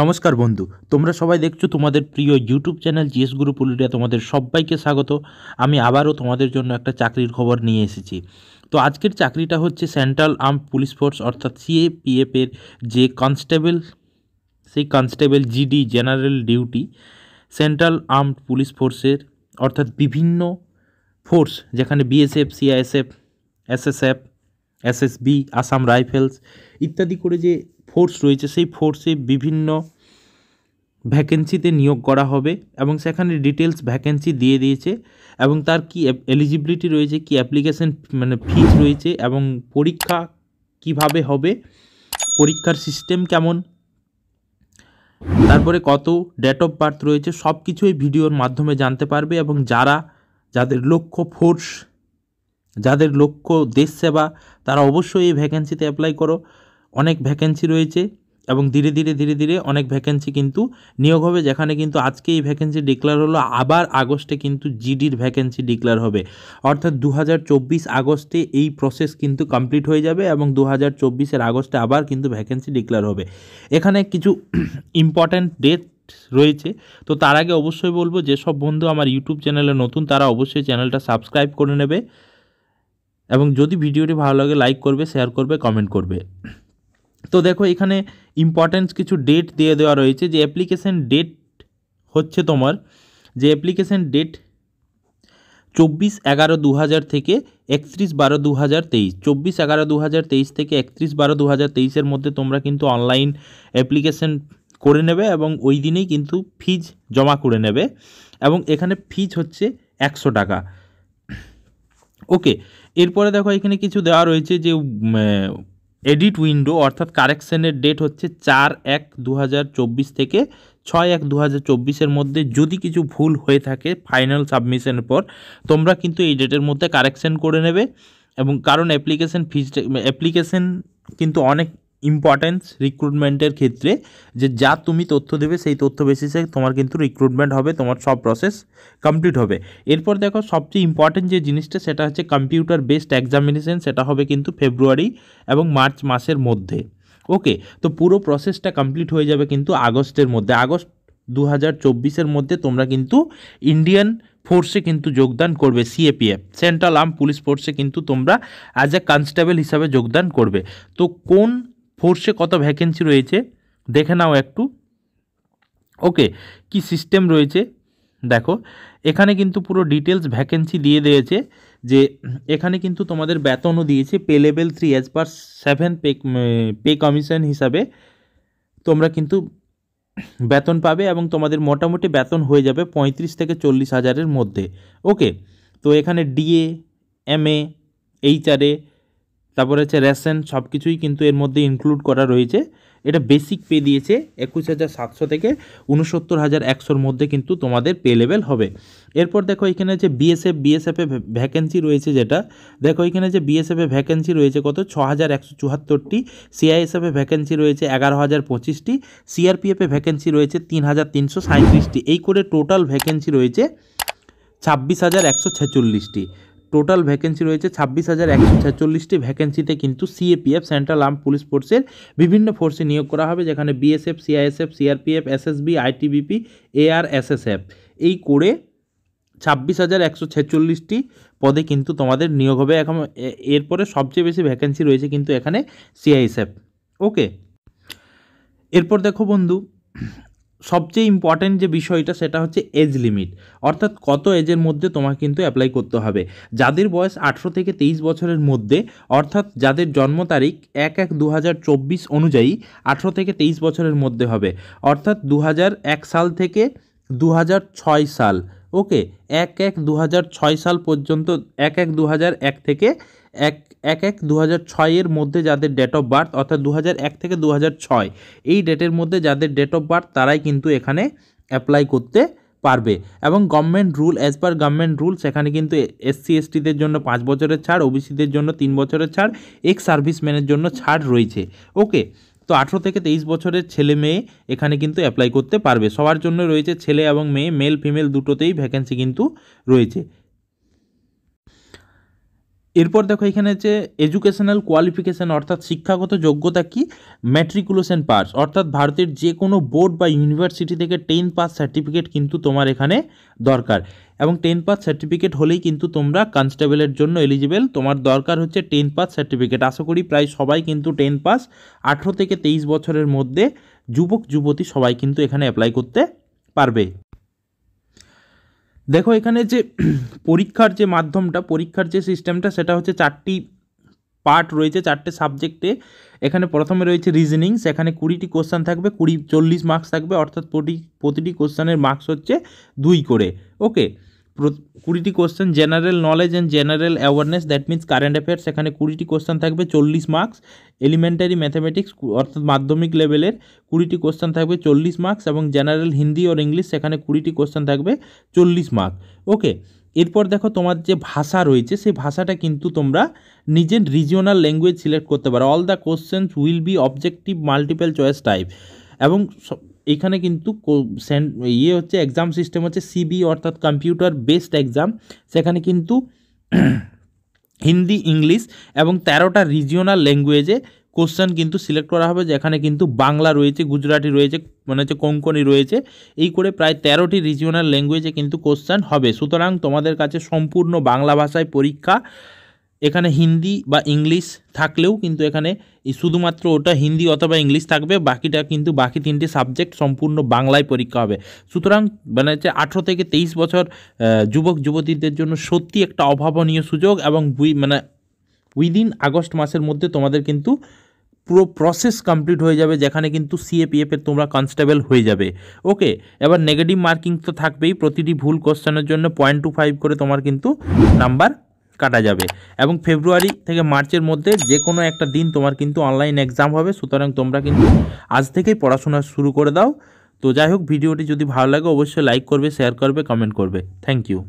নমস্কার বন্ধু তোমরা সবাই দেখছো তোমাদের প্রিয় ইউটিউব চ্যানেল জিএস গুরু পুলিটিয়া তোমাদের সবাইকে স্বাগত আমি আবারও তোমাদের জন্য একটা চাকরির খবর নিয়ে এসেছি তো আজকের চাকরিটা হচ্ছে সেন্ট্রাল আর্ম পুলিশ ফোর্স অর্থাৎ সিএপিএফের যে কনস্টেবল সেই constable GD general duty central arm police ফোর্সের অর্থাৎ বিভিন্ন ফোর্স যেখানে BSF CISF SSF SSB Assam rifles ইত্যাদি করে যে ফোর্স রয়েছে সেই ফোর্সে বিভিন্ন ভ্যাকেন্সিতে নিয়োগ করা হবে এবং সেখানে ডিটেলস ভ্যাকেন্সি দিয়ে দিয়েছে এবং তার কি এলিজিবিলিটি রয়েছে কি অ্যাপ্লিকেশন মানে ফিস রয়েছে এবং পরীক্ষা কিভাবে হবে পরীক্ষার সিস্টেম কেমন তারপরে কত ডেট অফ বার্থ রয়েছে সব কিছু এই ভিডিওর মাধ্যমে জানতে পারবে এবং যারা যাদের লক্ষ্য ফোর্স যাদের লক্ষ্য দেশ সেবা তারা অবশ্যই এই ভ্যাকেন্সিতে অ্যাপ্লাই করো অনেক ভ্যাকেন্সি রয়েছে এবং ধীরে ধীরে ধীরে ধীরে অনেক ভ্যাকেন্সি কিন্তু নিয়োগ হবে যেখানে কিন্তু আজকে এই ভ্যাকেন্সি ডিক্লেয়ার হলো আবার আগস্টে কিন্তু জিডির ভ্যাকেন্সি ডিক্লেয়ার হবে অর্থাৎ দু আগস্টে এই প্রসেস কিন্তু কমপ্লিট হয়ে যাবে এবং দু হাজার আগস্টে আবার কিন্তু ভ্যাকেন্সি ডিক্লেয়ার হবে এখানে কিছু ইম্পর্ট্যান্ট ডেট রয়েছে তো তার আগে অবশ্যই বলবো যেসব বন্ধু আমার ইউটিউব চ্যানেলে নতুন তারা অবশ্যই চ্যানেলটা সাবস্ক্রাইব করে নেবে এবং যদি ভিডিওটি ভালো লাগে লাইক করবে শেয়ার করবে কমেন্ট করবে তো দেখো এখানে ইম্পর্টেন্স কিছু ডেট দিয়ে দেওয়া রয়েছে যে অ্যাপ্লিকেশান ডেট হচ্ছে তোমার যে অ্যাপ্লিকেশান ডেট চব্বিশ এগারো দু থেকে একত্রিশ বারো দু হাজার তেইশ চব্বিশ এগারো দু হাজার তেইশ থেকে একত্রিশ বারো দু হাজার তেইশের মধ্যে তোমরা কিন্তু অনলাইন অ্যাপ্লিকেশান করে নেবে এবং ওই দিনেই কিন্তু ফিজ জমা করে নেবে এবং এখানে ফিজ হচ্ছে একশো টাকা ওকে এরপরে দেখো এখানে কিছু দেওয়া রয়েছে যে এডিট উইন্ডো অর্থাৎ কারেকশানের ডেট হচ্ছে চার এক দু থেকে ছয় এক দু হাজার মধ্যে যদি কিছু ভুল হয়ে থাকে ফাইনাল সাবমিশনের পর তোমরা কিন্তু এই ডেটের মধ্যে কারেকশান করে নেবে এবং কারণ অ্যাপ্লিকেশান ফিজটা অ্যাপ্লিকেশান কিন্তু অনেক ইম্পর্টেন্স রিক্রুটমেন্টের ক্ষেত্রে যে যা তুমি তথ্য দেবে সেই তথ্য বেসিসে তোমার কিন্তু রিক্রুটমেন্ট হবে তোমার সব প্রসেস কমপ্লিট হবে এরপর দেখো সবচেয়ে ইম্পর্ট্যান্ট যে জিনিসটা সেটা হচ্ছে কম্পিউটার বেসড এক্সামিনেশন সেটা হবে কিন্তু ফেব্রুয়ারি এবং মার্চ মাসের মধ্যে ওকে তো পুরো প্রসেসটা কমপ্লিট হয়ে যাবে কিন্তু আগস্টের মধ্যে আগস্ট দু হাজার চব্বিশের মধ্যে তোমরা কিন্তু ইন্ডিয়ান ফোর্সে কিন্তু যোগদান করবে সিএপিএফ সেন্ট্রাল আর্ম পুলিশ ফোর্সে কিন্তু তোমরা অ্যাজ এ কনস্টেবল হিসাবে যোগদান করবে তো কোন ফোর্সে কত ভ্যাকেন্সি রয়েছে দেখে নাও একটু ওকে কি সিস্টেম রয়েছে দেখো এখানে কিন্তু পুরো ডিটেলস ভ্যাকেন্সি দিয়ে দিয়েছে যে এখানে কিন্তু তোমাদের বেতনও দিয়েছে pay level three as per seven pay pay commission হিসাবে তোমরা কিন্তু বেতন পাবে এবং তোমাদের মোটামুটি বেতন হয়ে যাবে পঁয়ত্রিশ থেকে চল্লিশ হাজারের মধ্যে ওকে তো এখানে DA M A H HRA তারপরে হচ্ছে রেশন সব কিছুই কিন্তু এর মধ্যে ইনক্লুড করা রয়েছে এটা বেসিক পে দিয়েছে একুশ হাজার সাতশো থেকে উনসত্তর হাজার একশোর মধ্যে কিন্তু তোমাদের পে লেভেল হবে এরপর দেখো এখানে যে বিএসএফ বিএসএফে ভ্যাকেন্সি রয়েছে যেটা দেখো এখানে যে বিএসএফে ভ্যাকেন্সি রয়েছে কত ছ হাজার একশো চুয়াত্তরটি সিআইএসএফে ভ্যাকেন্সি রয়েছে এগারো হাজার পঁচিশটি সিআরপিএফে ভ্যাকেন্সি রয়েছে তিন হাজার তিনশো সাঁত্রিশটি এই করে টোটাল ভ্যাকেন্সি রয়েছে ছাব্বিশ হাজার একশো ছেচল্লিশটি টোটাল ভ্যাকেন্সি রয়েছে ছাব্বিশ হাজার একশো ছেচল্লিশটি ভ্যাকেন্সিতে কিন্তু সিএপিএফ সেন্ট্রাল আর্ম পুলিশ ফোর্সের বিভিন্ন ফোর্সে নিয়োগ করা হবে যেখানে BSF CISF CRPF SSB ITBP ARSSF এই করে ছাব্বিশ হাজার একশো ছেচল্লিশটি পদে কিন্তু তোমাদের নিয়োগ হবে এখন এরপরে সবচেয়ে বেশি ভ্যাকেন্সি রয়েছে কিন্তু এখানে সিআইএসএফ ওকে এরপর দেখো বন্ধু সবচেয়ে ইম্পর্ট্যান্ট যে বিষয়টা সেটা হচ্ছে এজ লিমিট অর্থাৎ কত এজের মধ্যে তোমাকে কিন্তু অ্যাপ্লাই করতে হবে যাদের বয়স আঠেরো থেকে তেইশ বছরের মধ্যে অর্থাৎ যাদের জন্ম তারিখ এক এক দু অনুযায়ী আঠেরো থেকে তেইশ বছরের মধ্যে হবে অর্থাৎ দু এক সাল থেকে দু ছয় সাল ওকে এক এক দু ছয় সাল পর্যন্ত এক এক দু এক থেকে এক এক এক দু এর মধ্যে যাদের ডেট অফ বার্থ অর্থাৎ দু এক থেকে দু ছয় এই ডেটের মধ্যে যাদের ডেট অফ বার্থ তারাই কিন্তু এখানে অ্যাপ্লাই করতে পারবে এবং government rule as per government rules সেখানে কিন্তু এসসি এসটিদের জন্য পাঁচ বছরের ছাড় ওবিসিদের জন্য তিন বছরের ছাড় এক্স ম্যানের জন্য ছাড় রয়েছে ওকে তো আঠেরো থেকে তেইশ বছরের ছেলে মেয়ে এখানে কিন্তু অ্যাপ্লাই করতে পারবে সবার জন্য রয়েছে ছেলে এবং মেয়ে মেল ফিমেল দুটোতেই ভ্যাকেন্সি কিন্তু রয়েছে এরপর দেখো এখানে যে এডুকেশনাল কোয়ালিফিকেশান অর্থাৎ শিক্ষাগত যোগ্যতা কি ম্যাট্রিকুলেশন পাস অর্থাৎ ভারতের যে কোনো বোর্ড বা ইউনিভার্সিটি থেকে টেন পাস সার্টিফিকেট কিন্তু তোমার এখানে দরকার এবং টেন পাস সার্টিফিকেট হলেই কিন্তু তোমরা কনস্টেবলের জন্য এলিজিবেল তোমার দরকার হচ্ছে টেন পাস সার্টিফিকেট আশা করি প্রায় সবাই কিন্তু টেন পাস আঠেরো থেকে তেইশ বছরের মধ্যে যুবক যুবতী সবাই কিন্তু এখানে অ্যাপ্লাই করতে পারবে দেখো এখানে যে পরীক্ষার যে মাধ্যমটা পরীক্ষার যে সিস্টেমটা সেটা হচ্ছে চারটি পার্ট রয়েছে চারটে সাবজেক্টে এখানে প্রথমে রয়েছে রিজনিং সেখানে কুড়িটি কোশ্চান থাকবে কুড়ি চল্লিশ মার্কস থাকবে অর্থাৎ প্রতি প্রতিটি কোশ্চানের মার্কস হচ্ছে দুই করে ওকে কুড়িটি question general knowledge and general awareness that means current affairs এখানে কুড়িটি কোশ্চেন থাকবে চল্লিশ মার্কস এলিমেন্টারি ম্যাথামেটিক্স অর্থাৎ মাধ্যমিক লেভেলের কুড়িটি কোশ্চেন থাকবে চল্লিশ মার্কস এবং জেনারেল হিন্দি ওর ইংলিশ সেখানে কুড়িটি কোশ্চেন থাকবে চল্লিশ মার্ক ওকে এরপর দেখো তোমার যে ভাষা রয়েছে সেই ভাষাটা কিন্তু তোমরা নিজের রিজিওনাল ল্যাঙ্গুয়েজ সিলেক্ট করতে পারো all the questions will be objective multiple choice type এবং এখানে কিন্তু ইয়ে হচ্ছে এক্সাম সিস্টেম হচ্ছে সিবি অর্থাৎ কম্পিউটার বেসড এক্সাম সেখানে কিন্তু হিন্দি ইংলিশ এবং তেরোটা রিজিওনাল ল্যাঙ্গুয়েজে কোশ্চেন কিন্তু সিলেক্ট করা হবে যেখানে কিন্তু বাংলা রয়েছে গুজরাটি রয়েছে মানে হচ্ছে কোঙ্কনি রয়েছে এই করে প্রায় তেরোটি রিজিওনাল ল্যাঙ্গুয়েজে কিন্তু কোশ্চেন হবে সুতরাং তোমাদের কাছে সম্পূর্ণ বাংলা ভাষায় পরীক্ষা এখানে হিন্দি বা ইংলিশ থাকলেও কিন্তু এখানে শুধুমাত্র ওটা হিন্দি অথবা ইংলিশ থাকবে বাকিটা কিন্তু বাকি তিনটি সাবজেক্ট সম্পূর্ণ বাংলায় পরীক্ষা হবে সুতরাং মানে হচ্ছে আঠেরো থেকে তেইশ বছর যুবক যুবতীদের জন্য সত্যি একটা অভাবনীয় সুযোগ এবং উই মানে উইদিন আগস্ট মাসের মধ্যে তোমাদের কিন্তু পুরো প্রসেস কমপ্লিট হয়ে যাবে যেখানে কিন্তু সিএপিএফের তোমরা কনস্টেবল হয়ে যাবে ওকে এবার নেগেটিভ মার্কিং তো থাকবেই প্রতিটি ভুল কোশ্চেনের জন্য পয়েন্ট টু ফাইভ করে তোমার কিন্তু নাম্বার কাটা যাবে এবং ফেব্রুয়ারি থেকে মার্চের মধ্যে যে কোনো একটা দিন তোমার কিন্তু অনলাইন এক্সাম হবে সুতরাং তোমরা কিন্তু আজ থেকেই পড়াশোনা শুরু করে দাও তো যাই হোক ভিডিওটি যদি ভালো লাগে অবশ্যই লাইক করবে শেয়ার করবে কমেন্ট করবে থ্যাংক ইউ